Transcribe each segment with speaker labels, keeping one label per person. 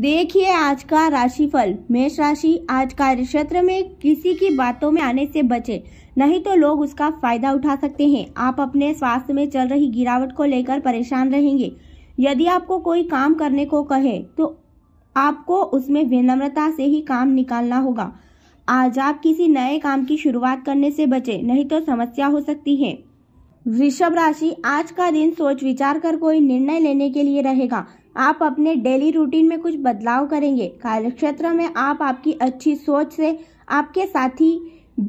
Speaker 1: देखिए आज का राशिफल मेष राशि आज कार्य क्षेत्र में किसी की बातों में आने से बचे नहीं तो लोग उसका फायदा उठा सकते हैं आप अपने स्वास्थ्य में चल रही गिरावट को लेकर परेशान रहेंगे यदि आपको कोई काम करने को कहे तो आपको उसमें विनम्रता से ही काम निकालना होगा आज आप किसी नए काम की शुरुआत करने से बचे नहीं तो समस्या हो सकती है वृषभ राशि आज का दिन सोच विचार कर कोई निर्णय लेने के लिए रहेगा आप अपने डेली रूटीन में कुछ बदलाव करेंगे कार्यक्षेत्र में आप आपकी अच्छी सोच से आपके साथी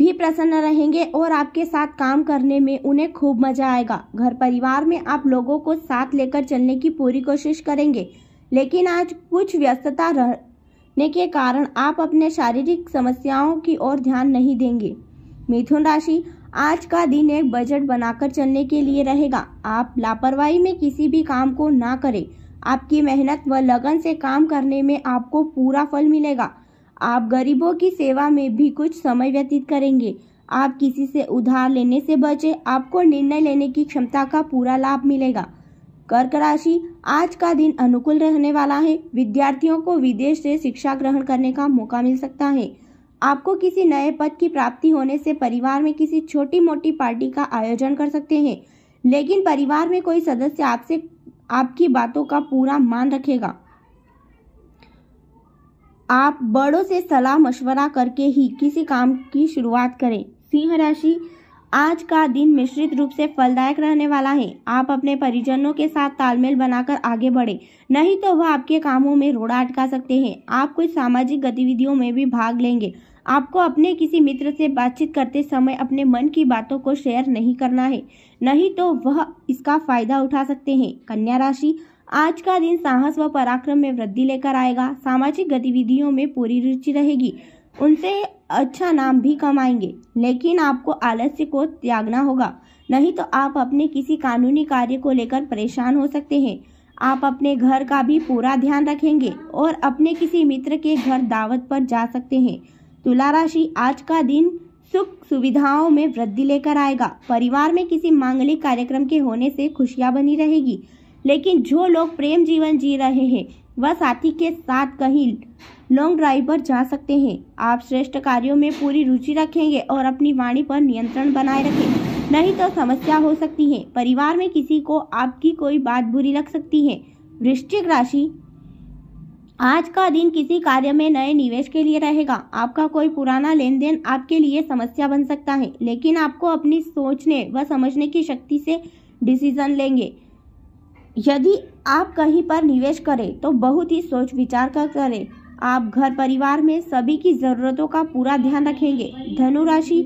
Speaker 1: भी प्रसन्न रहेंगे और आपके साथ काम करने में उन्हें खूब मजा आएगा घर परिवार में आप लोगों को साथ लेकर चलने की पूरी कोशिश करेंगे लेकिन आज कुछ व्यस्तता रहने के कारण आप अपने शारीरिक समस्याओं की ओर ध्यान नहीं देंगे मिथुन राशि आज का दिन एक बजट बनाकर चलने के लिए रहेगा आप लापरवाही में किसी भी काम को ना करें आपकी मेहनत व लगन से काम करने में आपको पूरा फल मिलेगा आप गरीबों की सेवा में भी कुछ समय व्यतीत करेंगे आप किसी से उधार लेने से बचें आपको निर्णय लेने की क्षमता का पूरा लाभ मिलेगा कर्क राशि आज का दिन अनुकूल रहने वाला है विद्यार्थियों को विदेश से शिक्षा ग्रहण करने का मौका मिल सकता है आपको किसी नए पद की प्राप्ति होने से परिवार में किसी छोटी मोटी पार्टी का आयोजन कर सकते हैं लेकिन परिवार में कोई सदस्य आपसे आपकी बातों का पूरा मान रखेगा आप बड़ों से सलाह मशवरा करके ही किसी काम की शुरुआत करें सिंह राशि आज का दिन मिश्रित रूप से फलदायक रहने वाला है आप अपने परिजनों के साथ तालमेल बनाकर आगे बढ़े नहीं तो वह आपके कामों में रोड़ा अटका सकते हैं आप कुछ सामाजिक गतिविधियों में भी भाग लेंगे आपको अपने किसी मित्र से बातचीत करते समय अपने मन की बातों को शेयर नहीं करना है नहीं तो वह इसका फायदा उठा सकते हैं कन्या राशि आज का दिन साहस व पराक्रम में वृद्धि लेकर आएगा सामाजिक गतिविधियों में पूरी रुचि रहेगी उनसे अच्छा नाम भी कमाएंगे लेकिन आपको आलस्य को त्यागना होगा नहीं तो आप अपने किसी कानूनी कार्य को लेकर परेशान हो सकते हैं आप अपने घर का भी पूरा ध्यान रखेंगे और अपने किसी मित्र के घर दावत पर जा सकते हैं तुला राशि आज का दिन सुख सुविधाओं में वृद्धि लेकर आएगा परिवार में किसी मांगलिक कार्यक्रम के होने से खुशियां बनी रहेगी लेकिन जो लोग प्रेम जीवन जी रहे हैं वह साथी के साथ कहीं लॉन्ग ड्राइव पर जा सकते हैं आप श्रेष्ठ कार्यों में पूरी रुचि रखेंगे और अपनी वाणी पर नियंत्रण बनाए रखें नहीं तो समस्या हो सकती है परिवार में किसी को आपकी कोई बात बुरी लग सकती है वृश्चिक राशि आज का दिन किसी कार्य में नए निवेश के लिए रहेगा आपका कोई पुराना लेन देन आपके लिए समस्या बन सकता है लेकिन आपको अपनी सोचने व समझने की शक्ति से डिसीजन लेंगे यदि आप कहीं पर निवेश करें तो बहुत ही सोच विचार कर करें आप घर परिवार में सभी की ज़रूरतों का पूरा ध्यान रखेंगे धनुराशि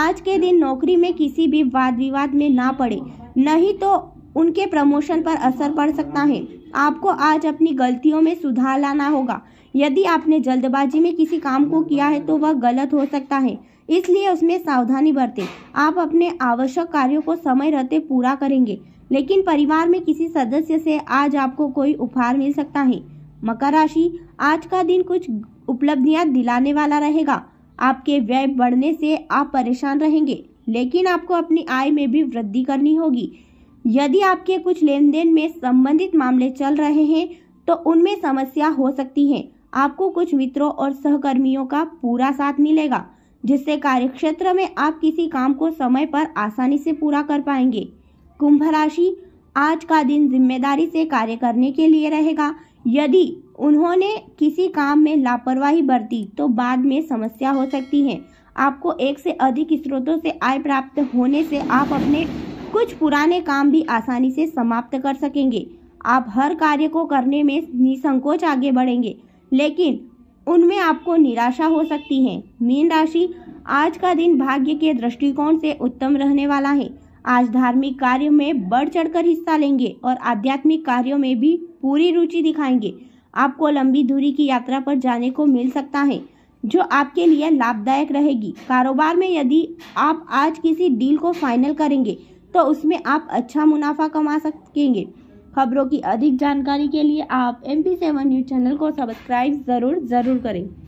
Speaker 1: आज के दिन नौकरी में किसी भी वाद विवाद में ना पड़े नहीं तो उनके प्रमोशन पर असर पड़ सकता है आपको आज अपनी गलतियों में सुधार लाना होगा यदि आपने जल्दबाजी में किसी काम को किया है तो वह गलत हो सकता है इसलिए उसमें सावधानी बरतें आप अपने आवश्यक कार्यों को समय रहते पूरा करेंगे लेकिन परिवार में किसी सदस्य से आज आपको कोई उपहार मिल सकता है मकर राशि आज का दिन कुछ उपलब्धियां दिलाने वाला रहेगा आपके व्यय बढ़ने से आप परेशान रहेंगे लेकिन आपको अपनी आय में भी वृद्धि करनी होगी यदि आपके कुछ लेन देन में संबंधित मामले चल रहे हैं तो उनमें समस्या हो सकती है आपको कुछ मित्रों और सहकर्मियों का पूरा साथ मिलेगा जिससे कार्यक्षेत्र में आप किसी काम को समय पर आसानी से पूरा कर पाएंगे कुंभ राशि आज का दिन जिम्मेदारी से कार्य करने के लिए रहेगा यदि उन्होंने किसी काम में लापरवाही बरती तो बाद में समस्या हो सकती है आपको एक से अधिक स्रोतों से आय प्राप्त होने से आप अपने कुछ पुराने काम भी आसानी से समाप्त कर सकेंगे आप हर कार्य को करने में निसंकोच आगे बढ़ेंगे लेकिन उनमें आपको निराशा हो सकती है मीन राशि आज का दिन भाग्य के दृष्टिकोण से उत्तम रहने वाला है आज धार्मिक कार्य में बढ़ चढ़कर हिस्सा लेंगे और आध्यात्मिक कार्यों में भी पूरी रुचि दिखाएंगे आपको लंबी दूरी की यात्रा पर जाने को मिल सकता है जो आपके लिए लाभदायक रहेगी कारोबार में यदि आप आज किसी डील को फाइनल करेंगे तो उसमें आप अच्छा मुनाफा कमा सकेंगे खबरों की अधिक जानकारी के लिए आप M P seven news channel को सब्सक्राइब ज़रूर ज़रूर करें